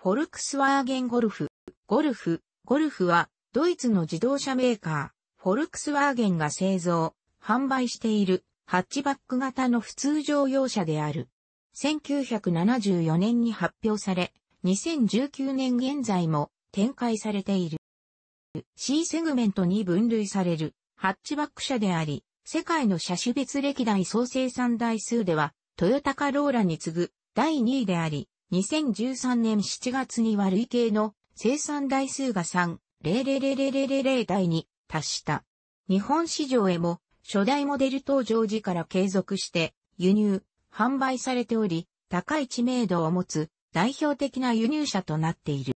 フォルクスワーゲンゴルフ、ゴルフ、ゴルフは、ドイツの自動車メーカー、フォルクスワーゲンが製造、販売している、ハッチバック型の普通乗用車である。1974年に発表され、2019年現在も展開されている。C セグメントに分類される、ハッチバック車であり、世界の車種別歴代総生産台数では、トヨタカローラに次ぐ第2位であり、2013年7月には累系の生産台数が3 0 0 0 0台に達した。日本市場へも初代モデル登場時から継続して輸入、販売されており、高い知名度を持つ代表的な輸入車となっている。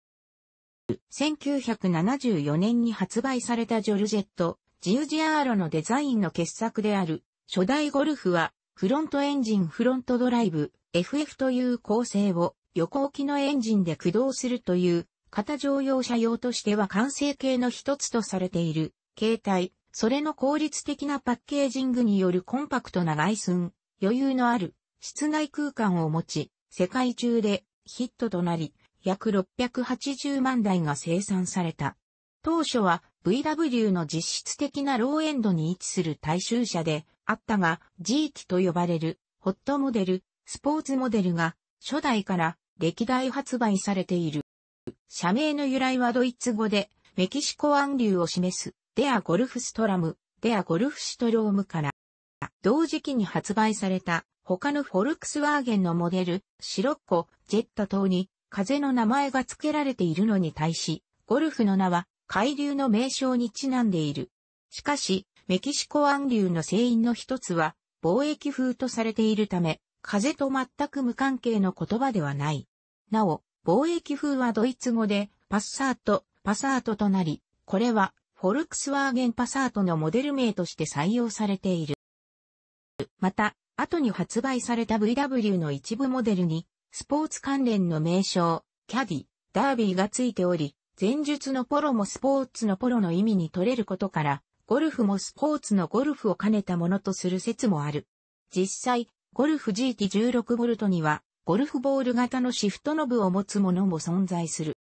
1974年に発売されたジョルジェット、ジウジアーロのデザインの傑作である、初代ゴルフは、フロントエンジンフロントドライブ、FF という構成を横置きのエンジンで駆動するという、型乗用車用としては完成形の一つとされている、携帯、それの効率的なパッケージングによるコンパクトな外寸、余裕のある、室内空間を持ち、世界中でヒットとなり、約680万台が生産された。当初は VW の実質的なローエンドに位置する大衆車であったが、G 機と呼ばれるホットモデルスポーツモデルが初代から歴代発売されている。社名の由来はドイツ語でメキシコ暗流を示すデアゴルフストラム、デアゴルフシトロームから。同時期に発売された他のフォルクスワーゲンのモデル、シロッコ、ジェッタ等に風の名前が付けられているのに対し、ゴルフの名は海流の名称にちなんでいる。しかし、メキシコ暗流の製因の一つは貿易風とされているため、風と全く無関係の言葉ではない。なお、貿易風はドイツ語で、パッサート、パサートとなり、これは、フォルクスワーゲンパサートのモデル名として採用されている。また、後に発売された VW の一部モデルに、スポーツ関連の名称、キャディ、ダービーがついており、前述のポロもスポーツのポロの意味に取れることから、ゴルフもスポーツのゴルフを兼ねたものとする説もある。実際、ゴルフ GT16 ボルトには、ゴルフボール型のシフトノブを持つものも存在する。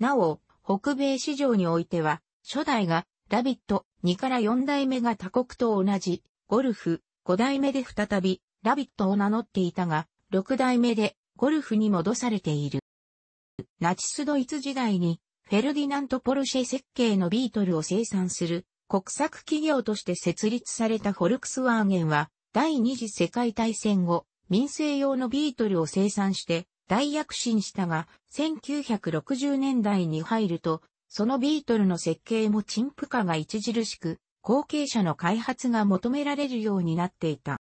なお、北米市場においては、初代がラビット2から4代目が他国と同じ、ゴルフ5代目で再びラビットを名乗っていたが、6代目でゴルフに戻されている。ナチスドイツ時代にフェルディナント・ポルシェ設計のビートルを生産する国策企業として設立されたフォルクスワーゲンは第二次世界大戦後、民生用のビートルを生産して大躍進したが、1960年代に入ると、そのビートルの設計も陳腐化が著しく、後継者の開発が求められるようになっていた。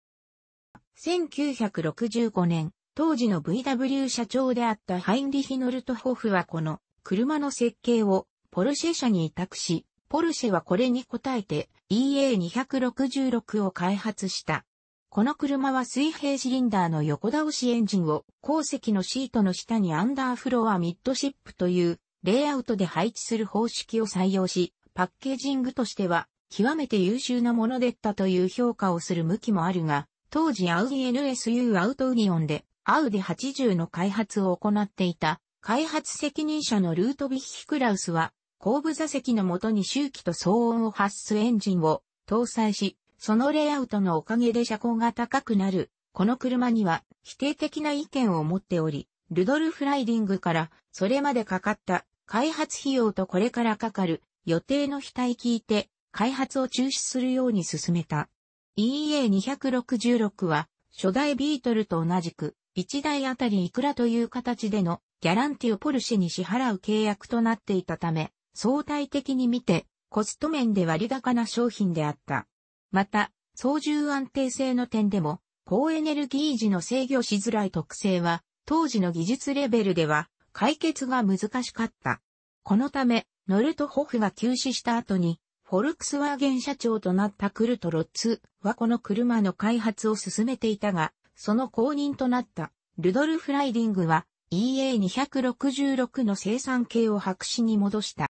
1965年、当時の VW 社長であったハインリヒ・ノルトホフはこの車の設計をポルシェ社に委託し、ポルシェはこれに応えて EA266 を開発した。この車は水平シリンダーの横倒しエンジンを後席のシートの下にアンダーフロアミッドシップというレイアウトで配置する方式を採用し、パッケージングとしては極めて優秀なものでったという評価をする向きもあるが、当時アウディ NSU アウトウニオンでアウディ80の開発を行っていた開発責任者のルートビッヒ・クラウスは後部座席のもとに周期と騒音を発すエンジンを搭載し、そのレイアウトのおかげで車高が高くなる。この車には否定的な意見を持っており、ルドルフ・ライディングからそれまでかかった開発費用とこれからかかる予定の非対聞いて開発を中止するように進めた。EA266 は初代ビートルと同じく1台あたりいくらという形でのギャランティをポルシェに支払う契約となっていたため、相対的に見てコスト面で割高な商品であった。また、操縦安定性の点でも、高エネルギー時の制御しづらい特性は、当時の技術レベルでは解決が難しかった。このため、ノルトホフが休止した後に、フォルクスワーゲン社長となったクルトロッツはこの車の開発を進めていたが、その後任となったルドルフ・ライディングは EA266 の生産系を白紙に戻した。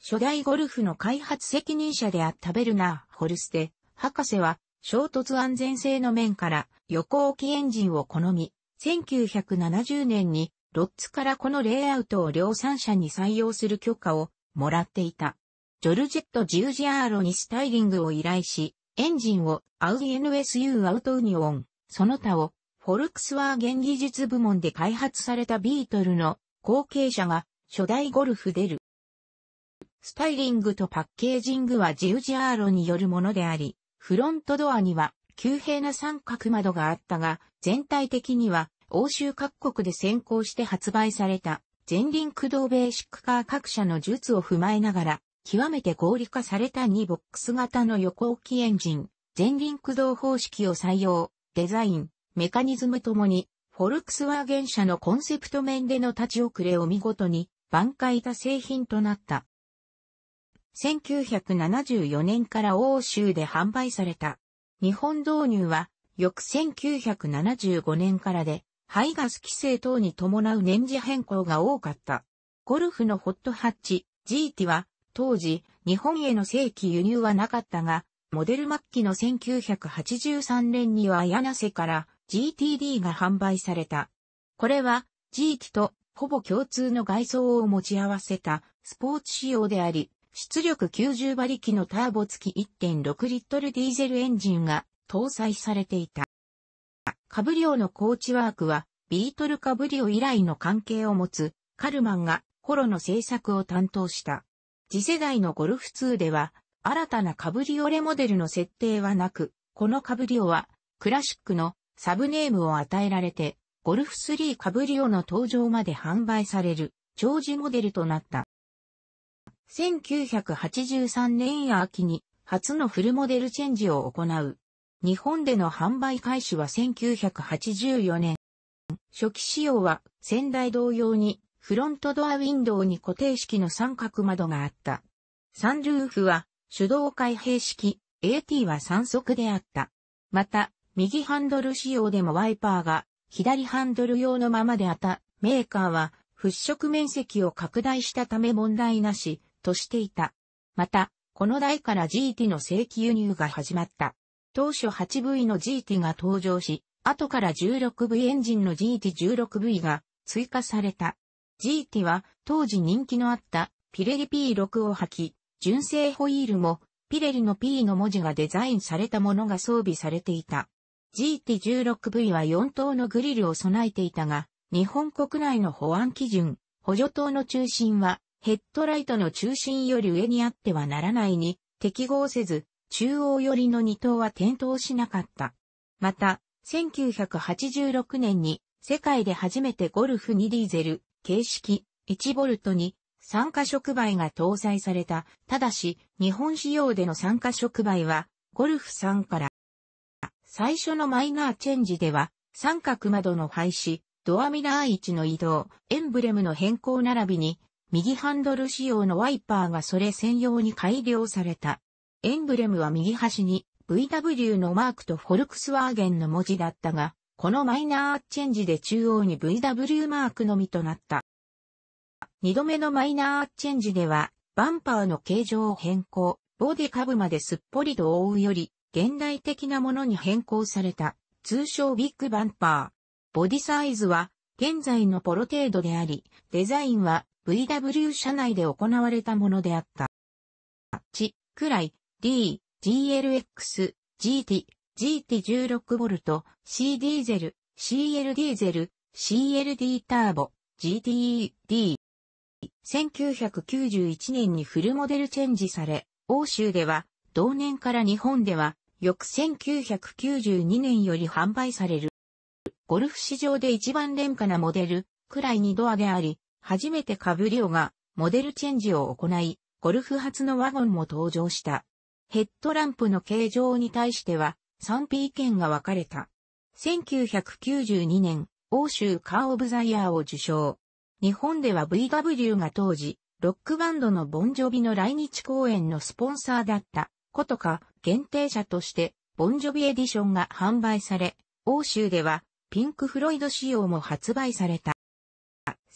初代ゴルフの開発責任者であったベルナー・ホルステ、博士は、衝突安全性の面から横置きエンジンを好み、1970年にロッツからこのレイアウトを量産車に採用する許可をもらっていた。ジョルジェット・ジュージアーロにスタイリングを依頼し、エンジンをアウディ NSU アウトウニオン、その他をフォルクスワーゲン技術部門で開発されたビートルの後継者が初代ゴルフ出る。スタイリングとパッケージングはジウジアーロによるものであり、フロントドアには急平な三角窓があったが、全体的には欧州各国で先行して発売された前輪駆動ベーシックカー各社の術を踏まえながら、極めて合理化された2ボックス型の横置きエンジン、前輪駆動方式を採用、デザイン、メカニズムともに、フォルクスワーゲン社のコンセプト面での立ち遅れを見事に挽回いた製品となった。1974年から欧州で販売された。日本導入は、翌1975年からで、排ガス規制等に伴う年次変更が多かった。ゴルフのホットハッチ、GT は、当時、日本への正規輸入はなかったが、モデル末期の1983年には柳瀬から GTD が販売された。これは GT とほぼ共通の外装を持ち合わせたスポーツ仕様であり、出力90馬力のターボ付き1.6リットルディーゼルエンジンが搭載されていた。カブリオのコーチワークは、ビートルカブリオ以来の関係を持つ、カルマンが、ホロの製作を担当した。次世代のゴルフ2では、新たなカブリオレモデルの設定はなく、このカブリオは、クラシックのサブネームを与えられて、ゴルフ3カブリオの登場まで販売される、長寿モデルとなった。1983年秋に初のフルモデルチェンジを行う。日本での販売開始は1984年。初期仕様は先代同様にフロントドアウィンドウに固定式の三角窓があった。サンルーフは手動開閉式、AT は三速であった。また、右ハンドル仕様でもワイパーが左ハンドル用のままであった。メーカーは払拭面積を拡大したため問題なし、としていた。また、この台から GT の正規輸入が始まった。当初 8V の GT が登場し、後から 16V エンジンの GT16V が追加された。GT は当時人気のあったピレリ P6 を履き、純正ホイールもピレリの P の文字がデザインされたものが装備されていた。GT16V は4灯のグリルを備えていたが、日本国内の保安基準、補助灯の中心はヘッドライトの中心より上にあってはならないに適合せず、中央寄りの二灯は点灯しなかった。また、1986年に世界で初めてゴルフ2ディーゼル形式1トに酸化触媒が搭載された。ただし、日本仕様での酸化触媒はゴルフ3から最初のマイナーチェンジでは三角窓の廃止、ドアミラー位置の移動、エンブレムの変更並びに右ハンドル仕様のワイパーがそれ専用に改良された。エンブレムは右端に VW のマークとフォルクスワーゲンの文字だったが、このマイナーチェンジで中央に VW マークのみとなった。二度目のマイナーチェンジでは、バンパーの形状を変更、ボディ下部まですっぽりと覆うより、現代的なものに変更された、通称ビッグバンパー。ボディサイズは、現在のポロ程度であり、デザインは VW 社内で行われたものであった。8くらい、D、GLX、GT、GT16V、C ディーゼル、CL ディーゼル、CLD ターボ、GTED。1991年にフルモデルチェンジされ、欧州では、同年から日本では、翌1992年より販売される。ゴルフ市場で一番廉価なモデル、くらい2ドアであり、初めてカブリオがモデルチェンジを行い、ゴルフ初のワゴンも登場した。ヘッドランプの形状に対しては賛否意見が分かれた。1992年、欧州カーオブザイヤーを受賞。日本では VW が当時、ロックバンドのボンジョビの来日公演のスポンサーだったことか限定車としてボンジョビエディションが販売され、欧州ではピンクフロイド仕様も発売された。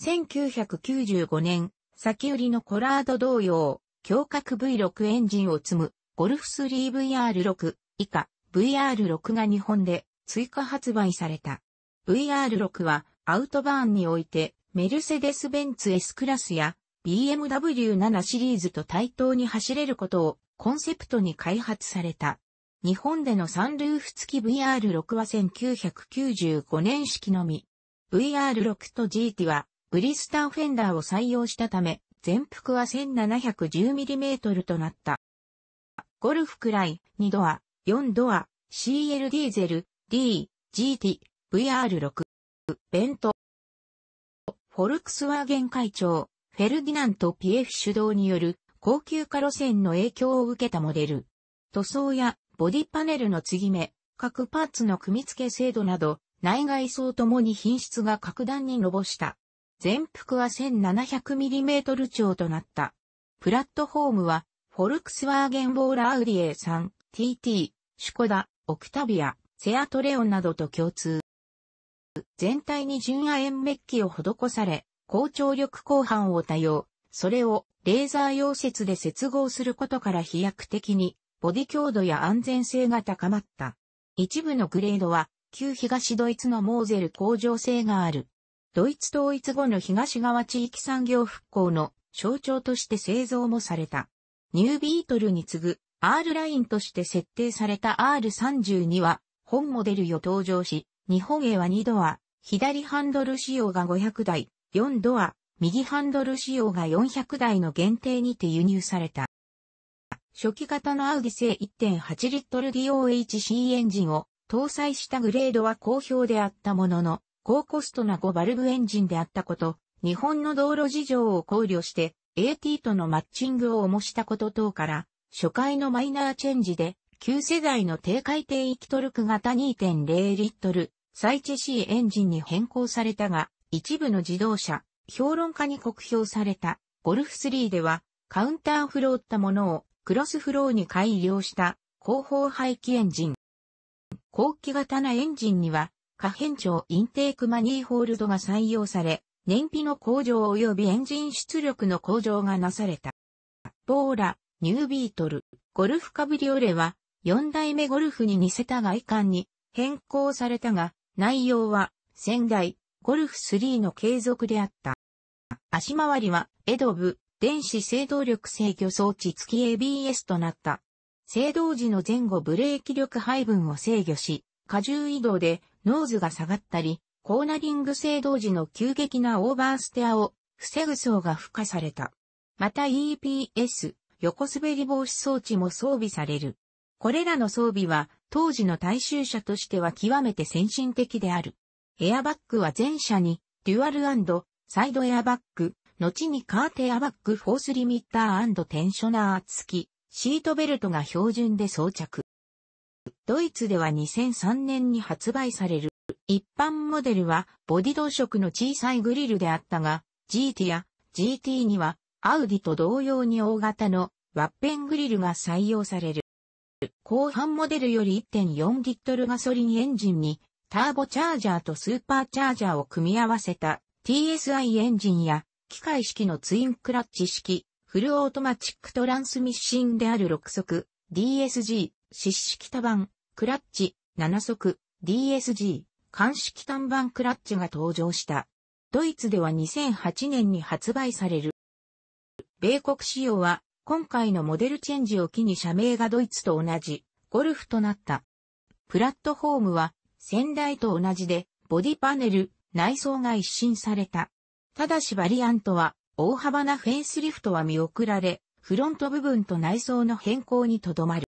1995年、先売りのコラード同様、強角 V6 エンジンを積む、ゴルフ 3VR6 以下 VR6 が日本で追加発売された。VR6 はアウトバーンにおいてメルセデス・ベンツ S クラスや BMW7 シリーズと対等に走れることをコンセプトに開発された。日本でのサンルーフ付き VR6 は1995年式のみ。VR6 と GT はブリスターフェンダーを採用したため、全幅は 1710mm となった。ゴルフくらい2ドア、4ドア、CL ディーゼル、D、GT、VR6、ベント。フォルクスワーゲン会長、フェルディナント・ピエフ主導による高級化路線の影響を受けたモデル。塗装やボディパネルの継ぎ目、各パーツの組み付け精度など、内外装ともに品質が格段に上した。全幅は 1700mm 超となった。プラットフォームは、フォルクスワーゲンボーラーウリエ3 TT、シュコダ、オクタビア、セアトレオンなどと共通。全体に純亜鉛メッキを施され、高張力鋼板を多用、それをレーザー溶接で接合することから飛躍的に、ボディ強度や安全性が高まった。一部のグレードは、旧東ドイツのモーゼル工場性がある。ドイツ統一後の東側地域産業復興の象徴として製造もされた。ニュービートルに次ぐ R ラインとして設定された R32 は本モデルよ登場し、日本へは2ドア、左ハンドル仕様が500台、4ドア、右ハンドル仕様が400台の限定にて輸入された。初期型のアウディ製1.8リットル DOHC エンジンを搭載したグレードは好評であったものの、高コストな5バルブエンジンであったこと、日本の道路事情を考慮して AT とのマッチングを重したこと等から、初回のマイナーチェンジで、旧世代の低回転域トルク型2.0リットル、最イチェ C エンジンに変更されたが、一部の自動車、評論家に酷評された、ゴルフ3では、カウンターフローったものを、クロスフローに改良した、後方排気エンジン。後期型なエンジンには、可変調インテークマニーホールドが採用され、燃費の向上及びエンジン出力の向上がなされた。ポーラ、ニュービートル、ゴルフカブリオレは、4代目ゴルフに似せた外観に変更されたが、内容は、仙台、ゴルフ3の継続であった。足回りは、エドブ、電子制動力制御装置付き ABS となった。制動時の前後ブレーキ力配分を制御し、荷重移動でノーズが下がったり、コーナリング制動時の急激なオーバーステアを防ぐ層が付加された。また EPS、横滑り防止装置も装備される。これらの装備は当時の大衆車としては極めて先進的である。エアバッグは全車にデュアルサイドエアバッグ、後にカーテエアバッグフォースリミッターテンショナー付き、シートベルトが標準で装着。ドイツでは2003年に発売される。一般モデルはボディ同色の小さいグリルであったが、GT や GT にはアウディと同様に大型のワッペングリルが採用される。後半モデルより1.4リットルガソリンエンジンにターボチャージャーとスーパーチャージャーを組み合わせた TSI エンジンや機械式のツインクラッチ式フルオートマチックトランスミッシンである6速 DSG 湿式多板、クラッチ、7足、DSG、乾式短板クラッチが登場した。ドイツでは2008年に発売される。米国仕様は、今回のモデルチェンジを機に社名がドイツと同じ、ゴルフとなった。プラットフォームは、先代と同じで、ボディパネル、内装が一新された。ただしバリアントは、大幅なフェイスリフトは見送られ、フロント部分と内装の変更にとどまる。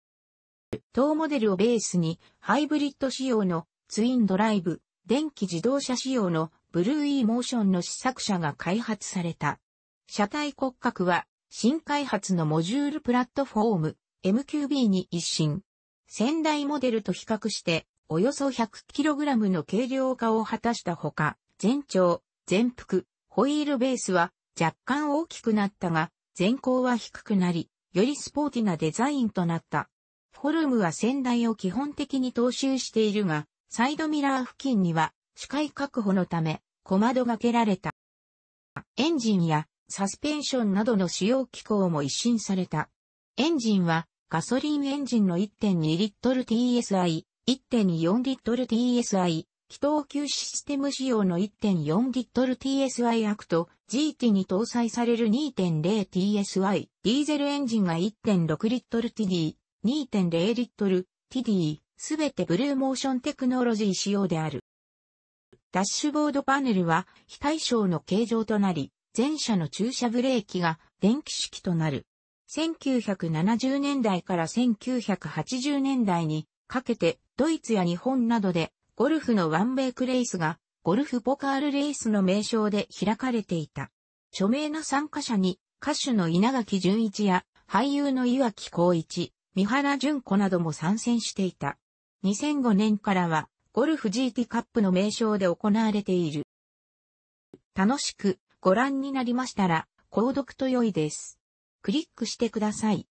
当モデルをベースに、ハイブリッド仕様のツインドライブ、電気自動車仕様のブルーイーモーションの試作車が開発された。車体骨格は、新開発のモジュールプラットフォーム、MQB に一新。先代モデルと比較して、およそ 100kg の軽量化を果たしたほか、全長、全幅、ホイールベースは若干大きくなったが、前高は低くなり、よりスポーティなデザインとなった。フォルムは先代を基本的に踏襲しているが、サイドミラー付近には視界確保のため小窓がけられた。エンジンやサスペンションなどの使用機構も一新された。エンジンはガソリンエンジンの1.2リットル TSI、1.4リットル TSI、気筒給システム仕様の1.4リットル TSI アクト GT に搭載される 2.0TSI ディーゼルエンジンが1.6リットル TD 2.0リットル TD、すべてブルーモーションテクノロジー仕様である。ダッシュボードパネルは非対称の形状となり、前車の駐車ブレーキが電気式となる。1970年代から1980年代にかけてドイツや日本などでゴルフのワンベイクレースがゴルフポカールレースの名称で開かれていた。著名な参加者に歌手の稲垣淳一や俳優の岩木光一、三原淳子なども参戦していた。2005年からは、ゴルフ GT カップの名称で行われている。楽しくご覧になりましたら、購読と良いです。クリックしてください。